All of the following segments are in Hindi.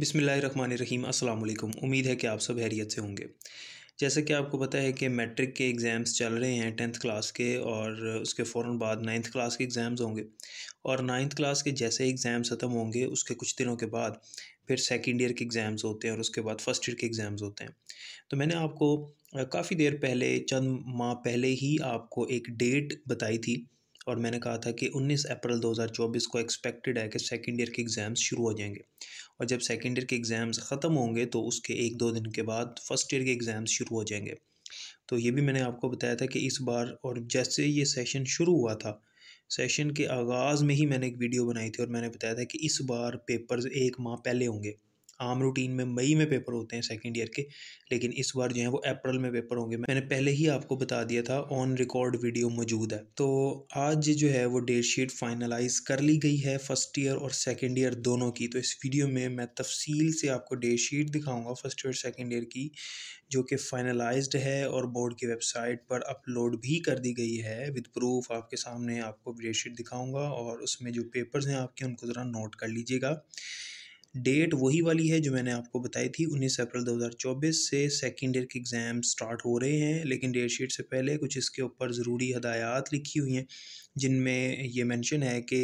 बिसमीम् अल्लाम उम्मीद है कि आप सब हैरियत से होंगे जैसे कि आपको पता है कि मैट्रिक के एग्ज़ाम्स चल रहे हैं टेंथ क्लास के और उसके फ़ौर बाद नाइन्थ क्लास के एग्ज़ाम्स होंगे और नाइन्थ क्लास के जैसे एग्ज़ाम्स ख़त्म होंगे उसके कुछ दिनों के बाद फिर सेकेंड ईयर के एग्ज़ाम्स होते हैं और उसके बाद फ़र्स्ट ईयर के एग्ज़ाम्स होते हैं तो मैंने आपको काफ़ी देर पहले चंद माह पहले ही आपको एक डेट बताई थी और मैंने कहा था कि 19 अप्रैल 2024 को एक्सपेक्टेड है कि सेकेंड ईयर के एग्ज़ाम्स शुरू हो जाएंगे और जब सेकेंड ईयर के एग्ज़ाम्स ख़त्म होंगे तो उसके एक दो दिन के बाद फर्स्ट ईयर के एग्ज़ाम्स शुरू हो जाएंगे तो ये भी मैंने आपको बताया था कि इस बार और जैसे ये सेशन शुरू हुआ था सेशन के आगाज़ में ही मैंने एक वीडियो बनाई थी और मैंने बताया था कि इस बार पेपर्स एक माह पहले होंगे आम रूटीन में मई में पेपर होते हैं सेकेंड ईयर के लेकिन इस बार जो है वो अप्रैल में पेपर होंगे मैंने पहले ही आपको बता दिया था ऑन रिकॉर्ड वीडियो मौजूद है तो आज जो है वो डेट शीट फाइनलाइज कर ली गई है फर्स्ट ईयर और सेकेंड ईयर दोनों की तो इस वीडियो में मैं तफसील से आपको डेट शीट दिखाऊँगा फर्स्ट ईयर सेकेंड ईयर की जो कि फ़ाइनलाइज है और बोर्ड की वेबसाइट पर अपलोड भी कर दी गई है विद प्रूफ आपके सामने आपको डेट शीट दिखाऊँगा और उसमें जो पेपर्स हैं आपके उनको ज़रा नोट कर लीजिएगा डेट वही वाली है जो मैंने आपको बताई थी 19 अप्रैल 2024 से सेकेंड ईयर के एग्ज़ाम स्टार्ट हो रहे हैं लेकिन डेट शीट से पहले कुछ इसके ऊपर ज़रूरी हदायत लिखी हुई हैं जिनमें ये मेंशन है कि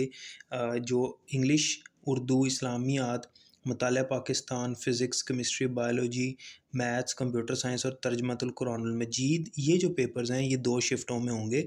जो इंग्लिश उर्दू इस्लामियात मताल Pakistan physics chemistry biology maths computer science और तर्जमतुलकुरानमजीद ये जो पेपर्स हैं ये दो शिफ्टों में होंगे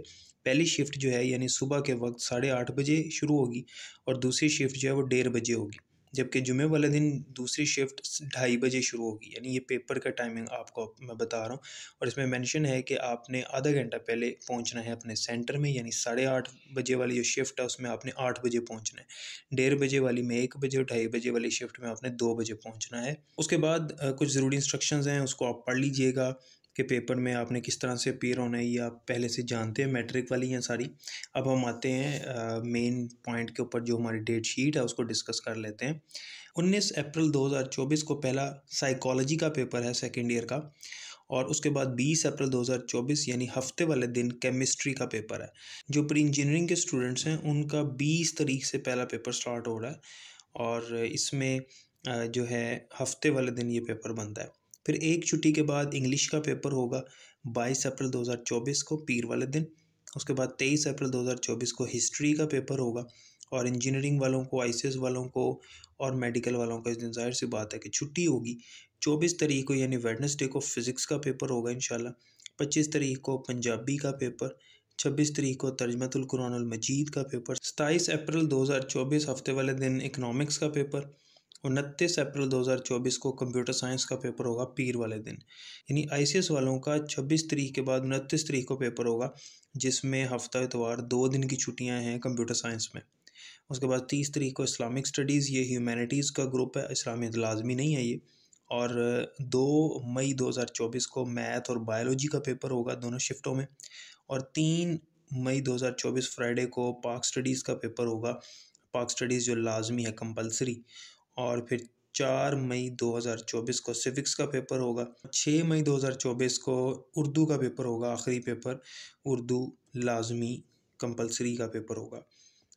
पहली शिफ्ट जो है यानी सुबह के वक्त साढ़े आठ बजे शुरू होगी और दूसरी शिफ्ट जो है वो डेढ़ बजे होगी जबकि जुमे वाले दिन दूसरी शिफ्ट ढाई बजे शुरू होगी यानी ये पेपर का टाइमिंग आपको मैं बता रहा हूँ और इसमें मेंशन है कि आपने आधा घंटा पहले पहुँचना है अपने सेंटर में यानी साढ़े आठ बजे वाली जो शिफ्ट है उसमें आपने आठ बजे पहुँचना है डेढ़ बजे वाली में एक बजे और ढाई बजे वाली शिफ्ट में आपने दो बजे पहुँचना है उसके बाद कुछ ज़रूरी इंस्ट्रक्शन हैं उसको आप पढ़ लीजिएगा के पेपर में आपने किस तरह से अपेयर होना है ये आप पहले से जानते हैं मैट्रिक वाली हैं सारी अब हम आते हैं मेन पॉइंट के ऊपर जो हमारी डेट शीट है उसको डिस्कस कर लेते हैं 19 अप्रैल 2024 को पहला साइकोलॉजी का पेपर है सेकेंड ईयर का और उसके बाद 20 अप्रैल 2024 यानी हफ्ते वाले दिन केमिस्ट्री का पेपर है जो प्री इंजीनियरिंग के स्टूडेंट्स हैं उनका 20 तारीख से पहला पेपर स्टार्ट हो रहा है और इसमें जो है हफ्ते वाले दिन ये पेपर बनता है फिर एक छुट्टी के बाद इंग्लिश का पेपर होगा बाईस अप्रैल 2024 को पीर वाले दिन उसके बाद तेईस अप्रैल 2024 को हिस्ट्री का पेपर होगा और इंजीनियरिंग वालों को एस वालों को और मेडिकल वालों को इस दिन जाहिर सी बात है कि छुट्टी होगी चौबीस तारीख को यानी वेडनेसडे को फिज़िक्स का पेपर होगा इन पच्चीस तारीख को पंजाबी का पेपर छब्बीस तारीख को तर्जमतुल मजीद का पेपर सताईस अप्रैल 2024 हफ्ते वाले दिन इकनॉमिक्स का पेपर उनतीस अप्रैल 2024 को कंप्यूटर साइंस का पेपर होगा पीर वाले दिन यानी आईसीएस वालों का 26 तरीक के बाद उनतीस तरीक को पेपर होगा जिसमें हफ्ता इतवार दो दिन की छुट्टियां हैं कंप्यूटर साइंस में उसके बाद तीस तरीक को इस्लामिक स्टडीज़ ये ह्यूमैनिटीज़ का ग्रुप है इस्लामी लाजमी नहीं है ये और दो मई दो को मैथ और बायोलॉजी का पेपर होगा दोनों शिफ्टों में और तीन मई 2024 फ्राइडे को पार्क स्टडीज़ का पेपर होगा पार्क स्टडीज़ जो लाजमी है कंपलसरी और फिर चार मई 2024 को सिविक्स का पेपर होगा छः मई 2024 को उर्दू का पेपर होगा आखिरी पेपर उर्दू लाजमी कंपलसरी का पेपर होगा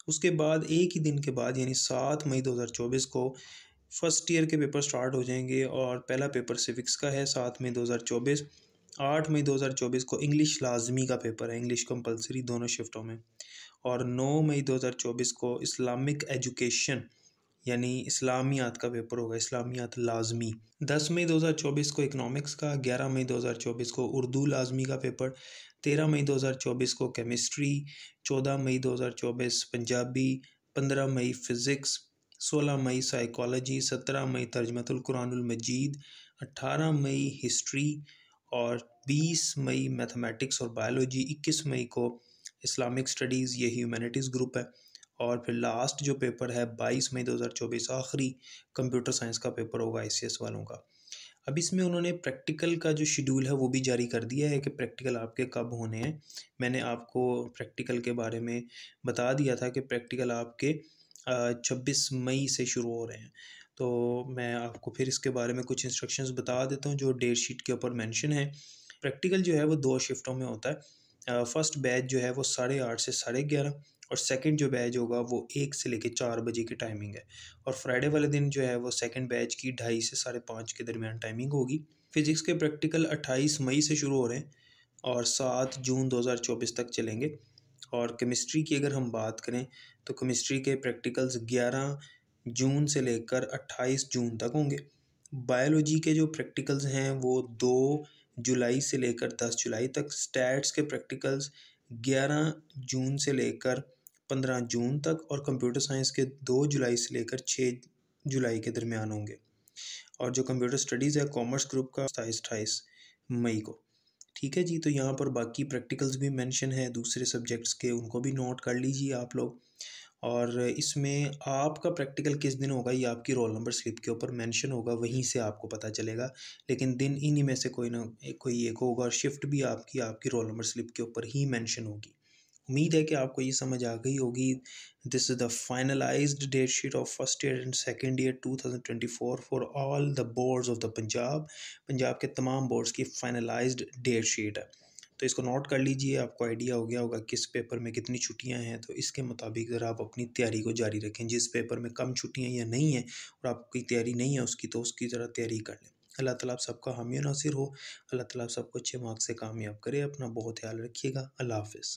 उसके बाद एक ही दिन के बाद यानी सात मई 2024 को फर्स्ट ईयर के पेपर स्टार्ट हो जाएंगे और पहला पेपर सिविक्स का है सात मई 2024 आठ मई 2024 को इंग्लिश लाजमी का पेपर है इंग्लिश कंपलसरी दोनों शिफ्टों में और नौ मई 2024 को इस्लामिक एजुकेशन यानी इस्लामियात का पेपर होगा इस्लामियात लाजमी 10 मई 2024 को इकनॉमिक्स का 11 मई 2024 को उर्दू लाजमी का पेपर 13 मई 2024 को केमिस्ट्री 14 मई 2024 पंजाबी 15 मई फ़िज़िक्स 16 मई साइकोलॉजी 17 मई तर्जमतुल मजीद 18 मई हिस्ट्री और 20 मई मैथमेटिक्स और बायोलॉजी 21 मई को इस्लामिक स्टडीज़ ये ह्यूमैनिटीज़ ग्रुप है और फिर लास्ट जो पेपर है 22 मई 2024 आखिरी कंप्यूटर साइंस का पेपर होगा एस वालों का अब इसमें उन्होंने प्रैक्टिकल का जो शेड्यूल है वो भी जारी कर दिया है कि प्रैक्टिकल आपके कब होने हैं मैंने आपको प्रैक्टिकल के बारे में बता दिया था कि प्रैक्टिकल आपके छब्बीस मई से शुरू हो रहे हैं तो मैं आपको फिर इसके बारे में कुछ इंस्ट्रक्शंस बता देता हूँ जो डेट शीट के ऊपर मैंशन है प्रैक्टिकल जो है वो दो शिफ्टों में होता है फ़र्स्ट बैच जो है वो साढ़े आठ से साढ़े ग्यारह और सेकंड जो बैच होगा वो एक से लेके चार बजे की टाइमिंग है और फ्राइडे वाले दिन जो है वो सेकंड बैच की ढाई से साढ़े पाँच के दरमियान टाइमिंग होगी फिजिक्स के प्रैक्टिकल अट्ठाईस मई से शुरू हो रहे हैं और सात जून 2024 तक चलेंगे और केमिस्ट्री की अगर हम बात करें तो केमिस्ट्री के प्रैक्टिकल्स ग्यारह जून से लेकर अट्ठाईस जून तक होंगे बायोलॉजी के जो प्रैक्टिकल्स हैं वो दो जुलाई से लेकर दस जुलाई तक स्टैट्स के प्रैक्टिकल्स ग्यारह जून से लेकर पंद्रह जून तक और कंप्यूटर साइंस के दो जुलाई से लेकर छः जुलाई के दरमियान होंगे और जो कंप्यूटर स्टडीज़ है कॉमर्स ग्रुप का सताईस अठाईस मई को ठीक है जी तो यहाँ पर बाकी प्रैक्टिकल्स भी मेंशन है दूसरे सब्जेक्ट्स के उनको भी नोट कर लीजिए आप लोग और इसमें आपका प्रैक्टिकल किस दिन होगा ये आपकी रोल नंबर स्लिप के ऊपर मेंशन होगा वहीं से आपको पता चलेगा लेकिन दिन इन्हीं में से कोई ना कोई एक होगा और शिफ्ट भी आपकी आपकी रोल नंबर स्लिप के ऊपर ही मेंशन होगी उम्मीद है कि आपको ये समझ आ गई होगी this is the finalised date sheet of first year and second year 2024 for all the boards of the Punjab Punjab के तमाम बोर्ड्स की फाइनलाइज्ड डेट शीट है तो इसको नोट कर लीजिए आपको आइडिया हो गया होगा किस पेपर में कितनी छुट्टियां हैं तो इसके मुताबिक ज़रा आप अपनी तैयारी को जारी रखें जिस पेपर में कम छुट्टियां या नहीं हैं और आपकी तैयारी नहीं है उसकी तो उसकी ज़रा तैयारी कर लें अल्लाह ताला आप सबका हामी नासिर हो अल्लाह ताला आप सबको अच्छे मार्क्स से कामयाब करे अपना बहुत ख्याल रखिएगा अल्लाह हाफिज़